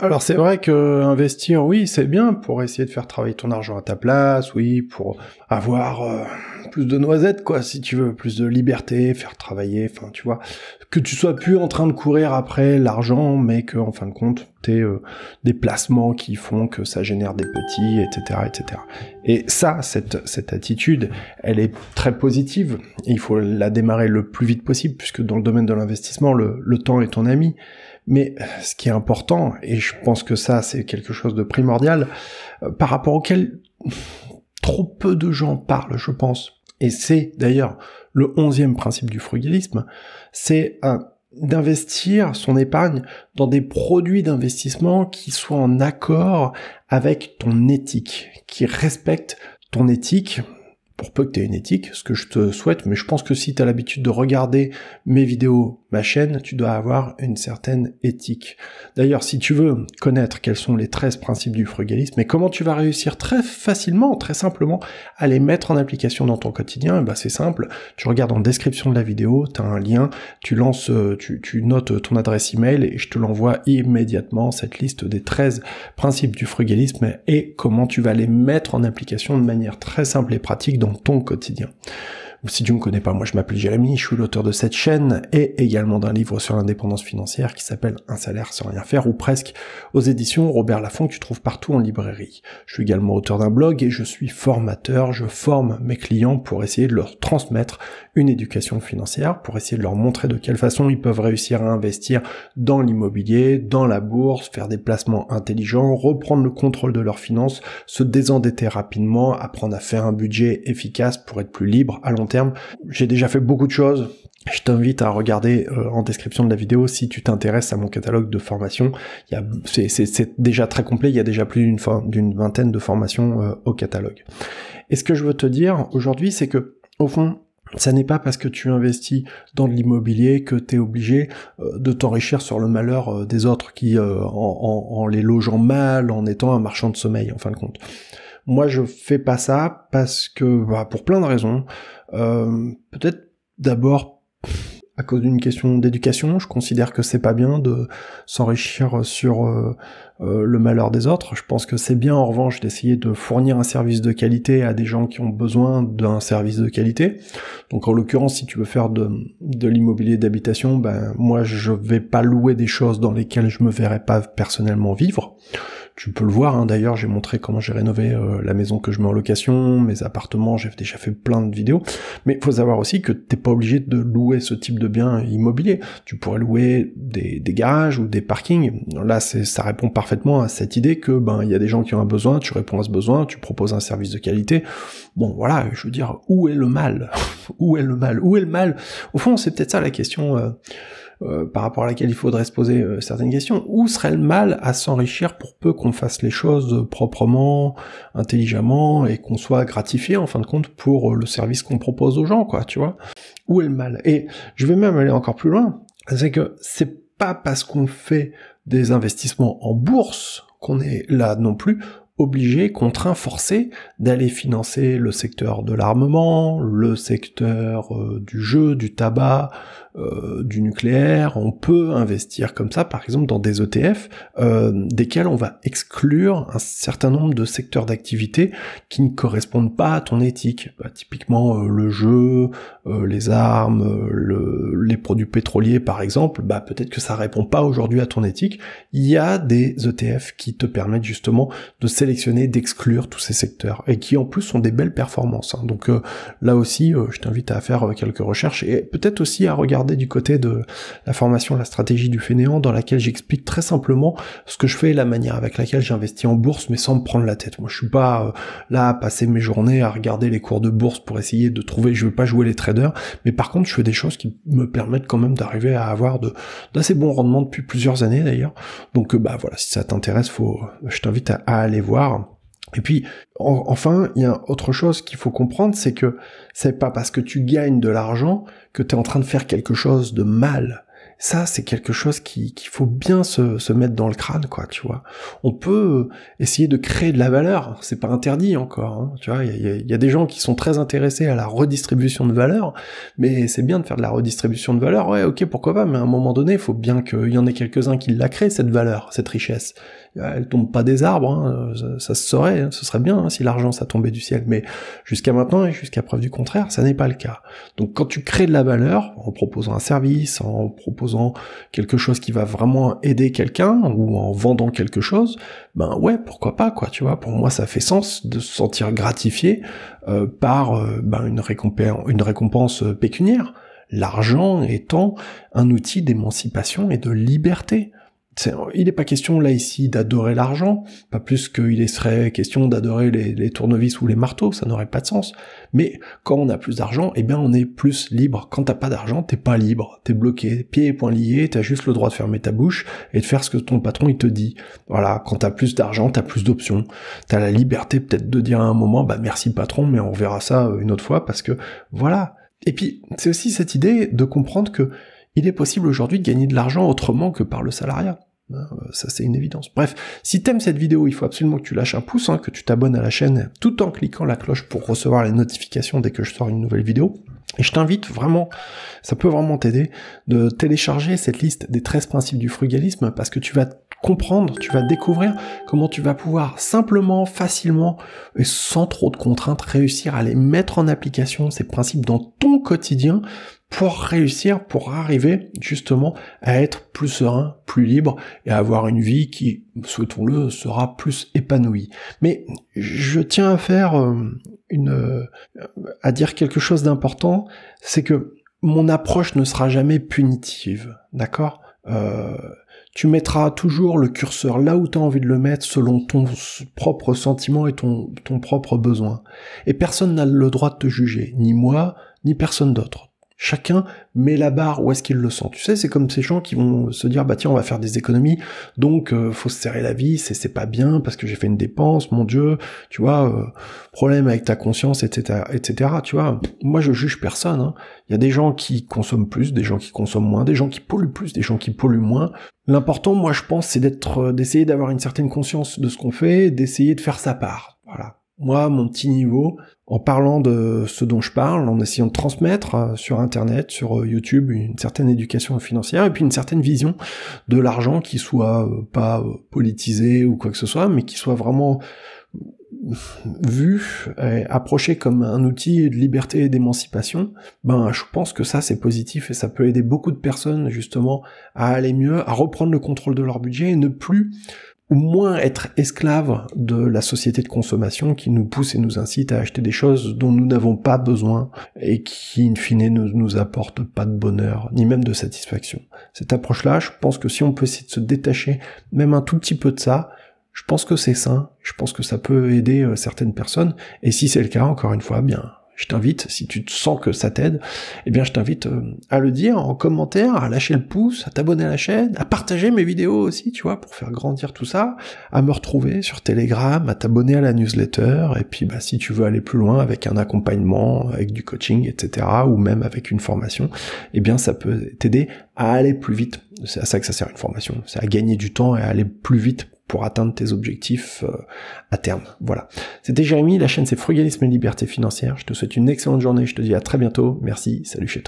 Alors c'est vrai que investir, oui, c'est bien pour essayer de faire travailler ton argent à ta place, oui, pour avoir euh, plus de noisettes, quoi, si tu veux, plus de liberté, faire travailler, enfin, tu vois, que tu sois plus en train de courir après l'argent, mais que, en fin de compte, tu euh, des placements qui font que ça génère des petits, etc., etc. Et ça, cette, cette attitude, elle est très positive. Et il faut la démarrer le plus vite possible, puisque dans le domaine de l'investissement, le, le temps est ton ami. Mais ce qui est important, et je pense que ça, c'est quelque chose de primordial, euh, par rapport auquel trop peu de gens parlent, je pense et c'est d'ailleurs le onzième principe du frugalisme, c'est euh, d'investir son épargne dans des produits d'investissement qui soient en accord avec ton éthique, qui respectent ton éthique, pour peu que tu aies une éthique, ce que je te souhaite, mais je pense que si tu as l'habitude de regarder mes vidéos ma chaîne, tu dois avoir une certaine éthique. D'ailleurs, si tu veux connaître quels sont les 13 principes du frugalisme et comment tu vas réussir très facilement, très simplement, à les mettre en application dans ton quotidien, bah c'est simple. Tu regardes en description de la vidéo, tu as un lien, tu lances, euh, tu, notes ton adresse email et je te l'envoie immédiatement, cette liste des 13 principes du frugalisme et comment tu vas les mettre en application de manière très simple et pratique dans ton quotidien. Si tu ne me connais pas, moi je m'appelle Jérémy, je suis l'auteur de cette chaîne et également d'un livre sur l'indépendance financière qui s'appelle Un salaire sans rien faire ou presque aux éditions Robert Laffont que tu trouves partout en librairie. Je suis également auteur d'un blog et je suis formateur, je forme mes clients pour essayer de leur transmettre une éducation financière, pour essayer de leur montrer de quelle façon ils peuvent réussir à investir dans l'immobilier, dans la bourse, faire des placements intelligents, reprendre le contrôle de leurs finances, se désendetter rapidement, apprendre à faire un budget efficace pour être plus libre à long terme. J'ai déjà fait beaucoup de choses. Je t'invite à regarder euh, en description de la vidéo si tu t'intéresses à mon catalogue de formation. C'est déjà très complet, il y a déjà plus d'une vingtaine de formations euh, au catalogue. Et ce que je veux te dire aujourd'hui, c'est que, au fond, ça n'est pas parce que tu investis dans de l'immobilier que tu es obligé euh, de t'enrichir sur le malheur des autres qui, en, les logeant mal, en étant un marchand de sommeil, en fin de compte. Moi, je fais pas ça parce que, bah, pour plein de raisons. Euh, peut-être d'abord à cause d'une question d'éducation, je considère que c'est pas bien de s'enrichir sur euh, euh, le malheur des autres. Je pense que c'est bien en revanche d'essayer de fournir un service de qualité à des gens qui ont besoin d'un service de qualité. Donc en l'occurrence, si tu veux faire de, l'immobilier d'habitation, ben moi je vais pas louer des choses dans lesquelles je me verrais pas personnellement vivre tu peux le voir, hein, d'ailleurs, j'ai montré comment j'ai rénové euh, la maison que je mets en location, mes appartements, j'ai déjà fait plein de vidéos. Mais il faut savoir aussi que t'es pas obligé de louer ce type de bien immobilier. Tu pourrais louer des, des garages ou des parkings. Là, ça répond parfaitement à cette idée que ben il y a des gens qui ont un besoin, tu réponds à ce besoin, tu proposes un service de qualité. Bon, voilà, je veux dire, où est le mal Où est le mal Où est le mal Au fond, c'est peut-être ça la question. Euh, euh, par rapport à laquelle il faudrait se poser euh, certaines questions Où serait le mal à s'enrichir pour peu qu'on fasse les choses proprement, intelligemment et qu'on soit gratifié en fin de compte pour euh, le service qu'on propose aux gens, quoi, tu vois Où est le mal Et je vais même aller encore plus loin, c'est que c'est pas parce qu'on fait des investissements en bourse qu'on est là non plus obligé, contraint, forcé d'aller financer le secteur de l'armement, le secteur du jeu, du tabac, euh, du nucléaire, on peut investir comme ça, par exemple, dans des ETF, euh, desquels on va exclure un certain nombre de secteurs d'activité qui ne correspondent pas à ton éthique. Bah, typiquement, euh, le jeu, les armes, les produits pétroliers, par exemple, bah, peut-être que ça répond pas aujourd'hui à ton éthique. Il y a des ETF qui te permettent justement de sélectionner, d'exclure tous ces secteurs, et qui en plus ont des belles performances. Hein. Donc là aussi, je t'invite à faire quelques recherches, et peut-être aussi à regarder du côté de la formation La stratégie du fainéant, dans laquelle j'explique très simplement ce que je fais et la manière avec laquelle j'investis en bourse, mais sans me prendre la tête. Moi, je suis pas euh, là à passer mes journées à regarder les cours de bourse pour essayer de trouver. Je veux pas jouer les traders, mais par contre, je fais des choses qui me permettent quand même d'arriver à avoir de d'assez bons rendements depuis plusieurs années d'ailleurs. Donc, euh, bah voilà, si ça t'intéresse, faut, je t'invite à aller voir. Et puis, enfin, il y a autre chose qu'il faut comprendre, c'est que c'est pas parce que tu gagnes de l'argent que tu es en train de faire quelque chose de mal. Ça, c'est quelque chose qu'il faut bien se, mettre dans le crâne, quoi, tu vois. On peut essayer de créer de la valeur, c'est pas interdit encore, hein, tu vois. Il y a, des gens qui sont très intéressés à la redistribution de valeur, mais c'est bien de faire de la redistribution de valeur, ouais, ok, pourquoi pas, mais à un moment donné, il faut bien qu'il y en ait quelques-uns qui la créent, cette valeur, cette richesse elle tombe pas des arbres, hein, ça, se saurait, hein, ce serait bien hein, si l'argent ça tombait du ciel, mais jusqu'à maintenant et jusqu'à preuve du contraire, ça n'est pas le cas. Donc quand tu crées de la valeur en proposant un service, en proposant quelque chose qui va vraiment aider quelqu'un ou en vendant quelque chose, ben ouais, pourquoi pas quoi, tu vois. Pour moi, ça fait sens de se sentir gratifié euh, par euh, ben une récompense euh, pécuniaire l'argent étant un outil d'émancipation et de liberté il n'est pas question là ici d'adorer l'argent, pas plus qu'il serait question d'adorer les, tournevis ou les marteaux, ça n'aurait pas de sens. Mais quand on a plus d'argent, eh bien on est plus libre. Quand t'as pas d'argent, t'es pas libre, t'es bloqué, pieds et poings liés, t'as juste le droit de fermer ta bouche et de faire ce que ton patron il te dit. Voilà, quand t'as plus d'argent, t'as plus d'options, t'as la liberté peut-être de dire à un moment, bah merci patron, mais on verra ça euh, une autre fois parce que voilà. Et puis c'est aussi cette idée de comprendre que il est possible aujourd'hui de gagner de l'argent autrement que par le salariat. Bah, ça, c'est une évidence. Bref, si t'aimes cette vidéo, il faut absolument que tu lâches un pouce, hein, que tu t'abonnes à la chaîne, tout en cliquant la cloche pour recevoir les notifications dès que je sors une nouvelle vidéo. Et je t'invite vraiment, ça peut vraiment t'aider, de télécharger cette liste des 13 principes du frugalisme, parce que tu vas comprendre, tu vas découvrir comment tu vas pouvoir simplement, facilement et sans trop de contraintes réussir à les mettre en application, ces principes dans ton quotidien pour réussir, pour arriver justement à être plus serein, plus libre et avoir une vie qui, souhaitons-le, sera plus épanouie. Mais je tiens à faire euh, une, euh, à dire quelque chose d'important, c'est que mon approche ne sera jamais punitive, d'accord euh, tu mettras toujours le curseur là où tu as envie de le mettre selon ton propre sentiment et ton, ton propre besoin. Et personne n'a le droit de te juger, ni moi, ni personne d'autre chacun met la barre où est-ce qu'il le sent. Tu sais, c'est comme ces gens qui vont se dire, bah tiens, on va faire des économies, donc euh, faut se serrer la vie, c'est c'est pas bien parce que j'ai fait une dépense, mon Dieu, tu vois, euh, problème avec ta conscience, etc., etc. Tu vois, moi je juge personne. Hein. Il y a des gens qui consomment plus, des gens qui consomment moins, des gens qui polluent plus, des gens qui polluent moins. L'important, moi je pense, c'est d'être, euh, d'essayer d'avoir une certaine conscience de ce qu'on fait, d'essayer de faire sa part. Voilà moi, mon petit niveau, en parlant de ce dont je parle, en essayant de transmettre euh, sur Internet, sur euh, YouTube, une certaine éducation financière et puis une certaine vision de l'argent qui soit euh, pas politisé ou quoi que ce soit, mais qui soit vraiment vu, approché comme un outil de liberté et d'émancipation, ben je pense que ça c'est positif et ça peut aider beaucoup de personnes justement à aller mieux, à reprendre le contrôle de leur budget et ne plus ou moins être esclave de la société de consommation qui nous pousse et nous incite à acheter des choses dont nous n'avons pas besoin et qui, in fine, ne nous apporte pas de bonheur, ni même de satisfaction. Cette approche-là, je pense que si on peut essayer de se détacher même un tout petit peu de ça, je pense que c'est sain, je pense que ça peut aider euh, certaines personnes, et si c'est le cas, encore une fois, bien, je t'invite, si tu te sens que ça t'aide, eh bien je t'invite euh, à le dire en commentaire, à lâcher le pouce, à t'abonner à la chaîne, à partager mes vidéos aussi, tu vois, pour faire grandir tout ça, à me retrouver sur Telegram, à t'abonner à la newsletter, et puis bah, si tu veux aller plus loin avec un accompagnement, avec du coaching, etc., ou même avec une formation, eh bien ça peut t'aider à aller plus vite. C'est à ça que ça sert une formation, c'est à gagner du temps et à aller plus vite pour atteindre tes objectifs euh, à terme. Voilà. C'était Jérémy, la chaîne c'est Frugalisme et Liberté Financière. Je te souhaite une excellente journée, je te dis à très bientôt. Merci, salut chez toi.